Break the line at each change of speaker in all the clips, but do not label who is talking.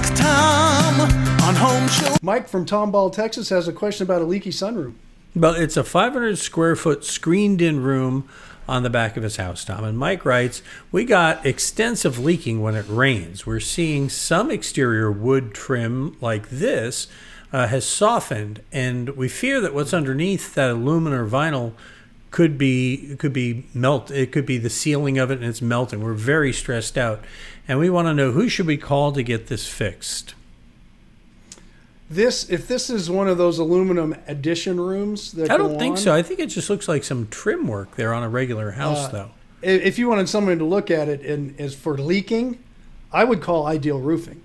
Ask Tom on Home Show. Mike from Tomball, Texas has a question about a leaky
sunroom. Well, it's a 500 square foot screened in room on the back of his house, Tom. And Mike writes, We got extensive leaking when it rains. We're seeing some exterior wood trim like this uh, has softened, and we fear that what's underneath that aluminum or vinyl could be could be melt it could be the ceiling of it and it's melting we're very stressed out and we want to know who should we call to get this fixed
this if this is one of those aluminum addition rooms
that i don't think on, so i think it just looks like some trim work there on a regular house uh, though
if you wanted someone to look at it and as for leaking i would call ideal roofing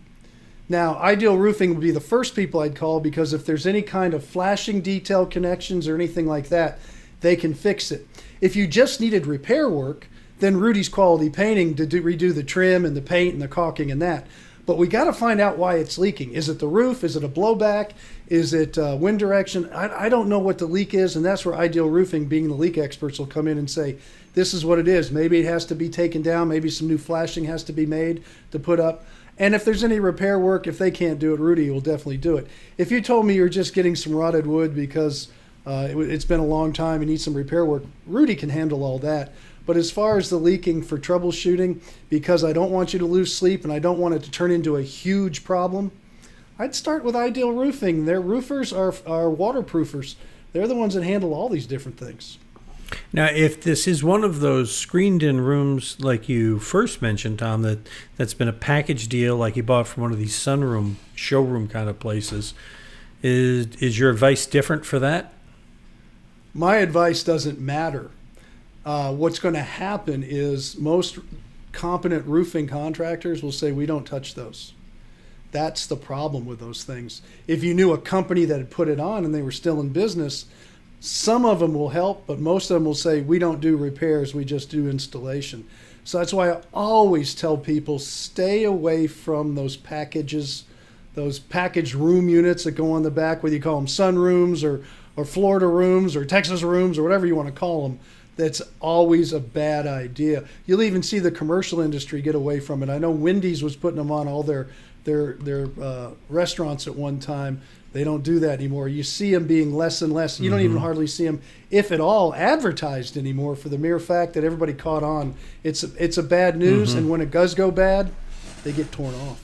now, Ideal Roofing would be the first people I'd call because if there's any kind of flashing detail connections or anything like that, they can fix it. If you just needed repair work, then Rudy's Quality Painting to do, redo the trim and the paint and the caulking and that. But we got to find out why it's leaking. Is it the roof? Is it a blowback? Is it uh, wind direction? I, I don't know what the leak is, and that's where Ideal Roofing, being the leak experts, will come in and say, this is what it is. Maybe it has to be taken down. Maybe some new flashing has to be made to put up. And if there's any repair work, if they can't do it, Rudy will definitely do it. If you told me you're just getting some rotted wood because – uh, it, has been a long time and needs some repair work. Rudy can handle all that. But as far as the leaking for troubleshooting, because I don't want you to lose sleep and I don't want it to turn into a huge problem, I'd start with Ideal Roofing. Their roofers are, are waterproofers. They're the ones that handle all these different things.
Now, if this is one of those screened-in rooms like you first mentioned, Tom, that that's been a package deal, like you bought from one of these sunroom showroom kind of places, is is your advice different for that?
my advice doesn't matter. Uh, what's going to happen is most competent roofing contractors will say, we don't touch those. That's the problem with those things. If you knew a company that had put it on and they were still in business, some of them will help, but most of them will say, we don't do repairs, we just do installation. So that's why I always tell people stay away from those packages, those packaged room units that go on the back, whether you call them sunrooms or or Florida rooms or Texas rooms or whatever you want to call them. That's always a bad idea. You'll even see the commercial industry get away from it. I know Wendy's was putting them on all their their their uh, restaurants at one time. They don't do that anymore. You see them being less and less. You mm-hmm. don't even mm-hmm. hardly see them, if at all, advertised anymore for the mere fact that everybody caught on. It's it's a bad news, mm-hmm. and when it does go bad, they get torn off.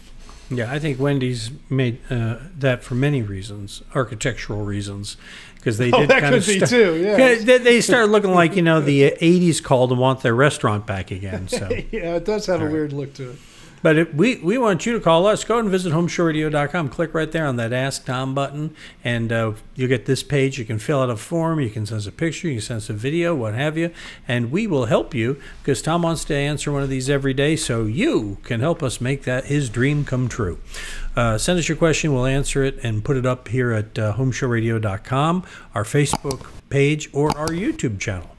Yeah, I think Wendy's made uh, that for many reasons, architectural reasons, because they oh, did that kind could of start, be too. Yeah, they, they started looking like you know the '80s called and want their restaurant back again. So
yeah, it does have All a right. weird look to it.
But we, we want you to call us. Go and visit homeshoreradio.com. Click right there on that Ask Tom button, and uh, you'll get this page. You can fill out a form. You can send us a picture. You can send us a video, what have you. And we will help you because Tom wants to answer one of these every day so you can help us make that his dream come true. Uh, send us your question. We'll answer it and put it up here at uh, homeshoreradio.com, our Facebook page, or our YouTube channel.